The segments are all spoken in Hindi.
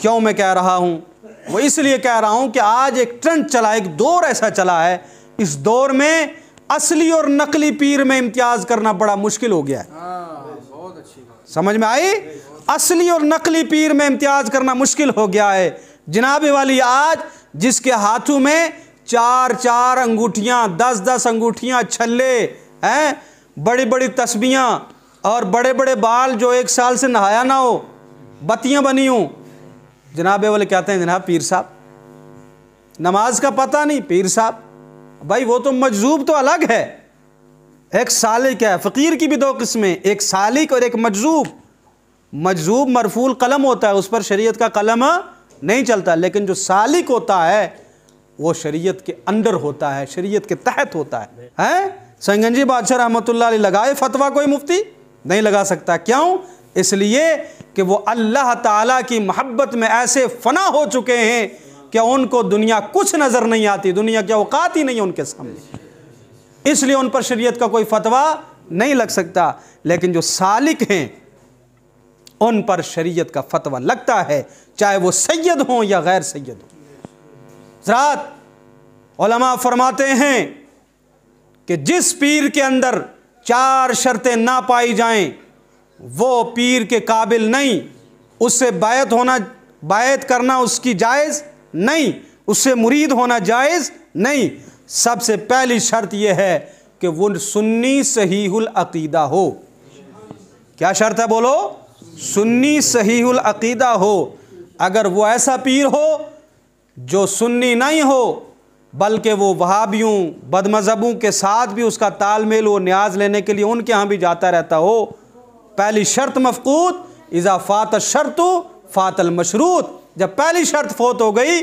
क्यों मैं कह रहा हूं वो इसलिए कह रहा हूं कि आज एक ट्रेंड चला एक दौर ऐसा चला है इस दौर में असली और नकली पीर में इम्तियाज करना बड़ा मुश्किल हो गया है हाँ, समझ में आई असली और नकली पीर में इम्तियाज करना मुश्किल हो गया है जिनाबे वाली आज जिसके हाथों में चार चार अंगूठियां दस दस अंगूठियां छल्ले हैं बड़ी बड़ी तस्बियां और बड़े बड़े बाल जो एक साल से नहाया ना हो बत्तियां बनी हूं जनाब वाले कहते हैं जनाब पीर साहब नमाज का पता नहीं पीर साहब भाई वो तो मजजूब तो अलग है एक सालिक है फ़कीर की भी दो किस्में एक सालिक और एक मजजूब मजजूब मरफूल कलम होता है उस पर शरीयत का कलम नहीं चलता लेकिन जो सालिक होता है वो शरीयत के अंडर होता है शरीयत के तहत होता है हैं जी बादशाह रहमत लगाए फतवा कोई मुफ्ती नहीं लगा सकता क्यों इसलिए कि वो अल्लाह ताला की महब्बत में ऐसे फना हो चुके हैं कि उनको दुनिया कुछ नज़र नहीं आती दुनिया के अवकात ही नहीं उनके सामने इसलिए उन पर शरीयत का कोई फतवा नहीं लग सकता लेकिन जो सालिक हैं उन पर शरीयत का फतवा लगता है चाहे वो सैयद हों या गैर सैयद हों रात फरमाते हैं कि जिस पीर के अंदर चार शर्तें ना पाई जाएं वो पीर के काबिल नहीं उससे बायत होना बायत करना उसकी जायज़ नहीं उससे मुरीद होना जायज़ नहीं सबसे पहली शर्त यह है कि वो सुन्नी सहीदा अकीदा हो क्या शर्त है बोलो सुन्नी सहीदा अकीदा हो अगर वो ऐसा पीर हो जो सुन्नी नहीं हो बल्कि वो वहाबियों बदमज़हबों के साथ भी उसका तालमेल व न्याज लेने के लिए उनके यहाँ भी जाता रहता हो पहली शर्त मफकूत इज़ा फ़ात शर्त फ़ातल मशरूत जब पहली शर्त फोत हो गई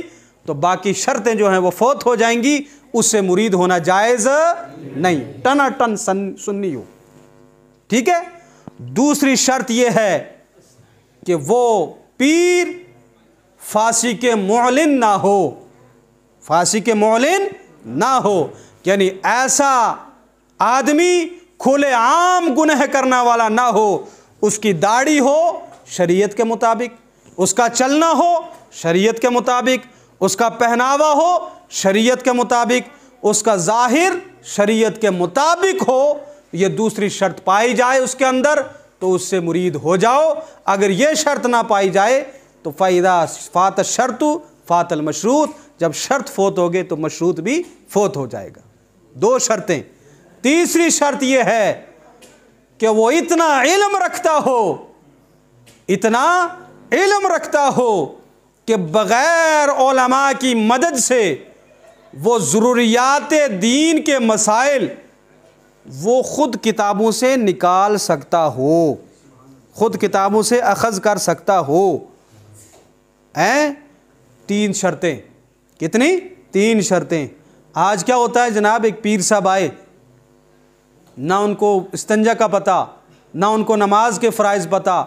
तो बाकी शर्तें जो हैं वो फोत हो जाएंगी उससे मुरीद होना जायज़ नहीं अ टन सन सुन्नी हो ठीक है दूसरी शर्त यह है कि वो पीर फांसी के मोलिन ना हो फांसी के मोलिन ना हो यानी ऐसा आदमी खुलेआम गुनह करने वाला ना हो उसकी दाढ़ी हो शरीयत के मुताबिक उसका चलना हो शरीयत के मुताबिक उसका पहनावा हो शरीयत के मुताबिक उसका जाहिर शरीयत के मुताबिक हो ये दूसरी शर्त पाई जाए उसके अंदर तो उससे मुरीद हो जाओ अगर यह शर्त ना पाई जाए तो फ़ायदा फ़ात शर्त फ़ातल मशरूत जब शर्त फोत हो गए तो मशरूत भी फोत हो जाएगा दो शर्तें तीसरी शर्त यह है कि वो इतना इलम रखता हो इतना इलम रखता हो कि बग़ैर ओलमा की मदद से वो ज़रूरियात दीन के मसाइल वो ख़ुद किताबों से निकाल सकता हो ख़ुद किताबों से अखज़ कर सकता हो हैं तीन शर्तें कितनी तीन शर्तें आज क्या होता है जनाब एक पीर साहब आए ना उनको इस्तंजा का पता ना उनको नमाज के फ़राइज़ पता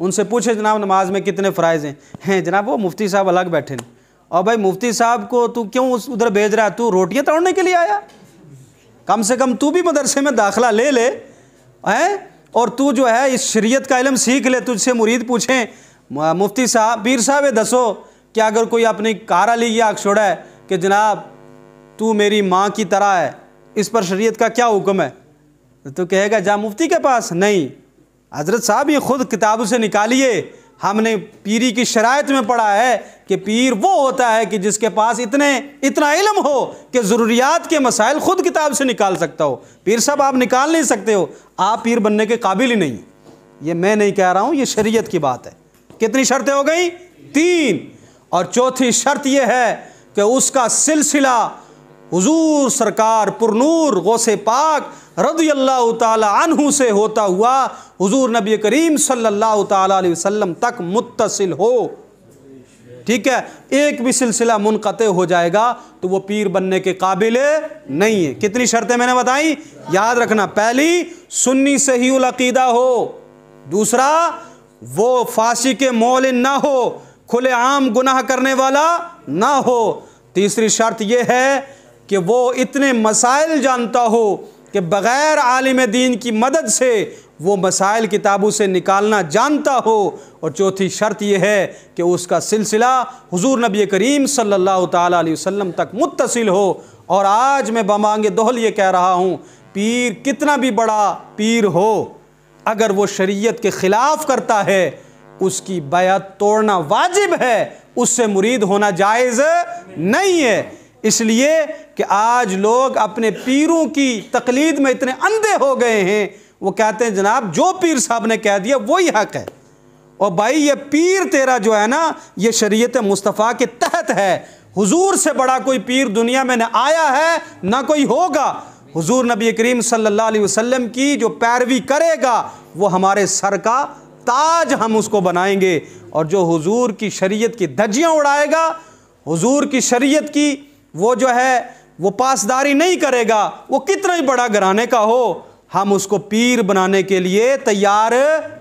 उनसे पूछे जनाब नमाज में कितने फ़राइज़ हैं हैं जनाब वो मुफ्ती साहब अलग बैठे हैं और भाई मुफ्ती साहब को तू क्यों उस उधर भेज रहा है तू रोटियाँ तोड़ने के लिए आया कम से कम तू भी मदरसे में दाखला ले ले हैं और तू जो है इस शरीयत का इलम सीख ले तुझसे मुरीद पूछें मुफ्ती साहब पीर साहब दसो कि अगर कोई अपनी कार ली या छोड़ा है कि जनाब तू मेरी माँ की तरह है इस पर शरीयत का क्या हुक्म है तो कहेगा जा मुफ्ती के पास नहीं हजरत साहब ये खुद किताबों से निकालिए हमने पीरी की शरात में पढ़ा है कि पीर वो होता है कि जिसके पास इतने इतना इलम हो कि ज़रूरियात के मसाइल ख़ुद किताब से निकाल सकता हो पीर साहब आप निकाल नहीं सकते हो आप पीर बनने के काबिल ही नहीं ये मैं नहीं कह रहा हूँ ये शरीयत की बात है कितनी शर्तें हो गई तीन और चौथी शर्त यह है कि उसका सिलसिला हुजूर सरकार पुरनूर गौसे पाक रदी अल्लाह तहु से होता हुआ हुजूर नबी करीम सल्लल्लाहु अलैहि वसल्लम तक मुतसिल हो ठीक है एक भी सिलसिला मुनक़ हो जाएगा तो वो पीर बनने के काबिल नहीं है कितनी शर्तें मैंने बताई याद रखना पहली सुन्नी से ही हो दूसरा वो फांसी के मोल ना हो खुलेआम गुनाह करने वाला ना हो तीसरी शर्त यह है कि वो इतने मसाइल जानता हो कि बग़ैर आलिम दीन की मदद से वो मसाइल किताबों से निकालना जानता हो और चौथी शर्त यह है कि उसका सिलसिला हुजूर नबी करीम सल्लल्लाहु अलैहि वसल्लम तक मुतसिल हो और आज मैं बमांगे दोहल ये कह रहा हूँ पीर कितना भी बड़ा पीर हो अगर वो शरीयत के ख़िलाफ़ करता है उसकी बयात तोड़ना वाजिब है उससे मुरीद होना जायज़ नहीं है इसलिए कि आज लोग अपने पीरों की तकलीद में इतने अंधे हो गए हैं वो कहते हैं जनाब जो पीर साहब ने कह दिया वही हक है और भाई ये पीर तेरा जो है ना ये शरीयत मुस्तफ़ा के तहत है हुजूर से बड़ा कोई पीर दुनिया में न आया है ना कोई होगा हुजूर नबी करीम सल्लल्लाहु अलैहि वसल्लम की जो पैरवी करेगा वो हमारे सर का ताज हम उसको बनाएंगे और जो हुजूर की शरीयत की धज्जियाँ उड़ाएगा हुजूर की शरीयत की वो जो है वो पासदारी नहीं करेगा वो कितना ही बड़ा घराने का हो हम उसको पीर बनाने के लिए तैयार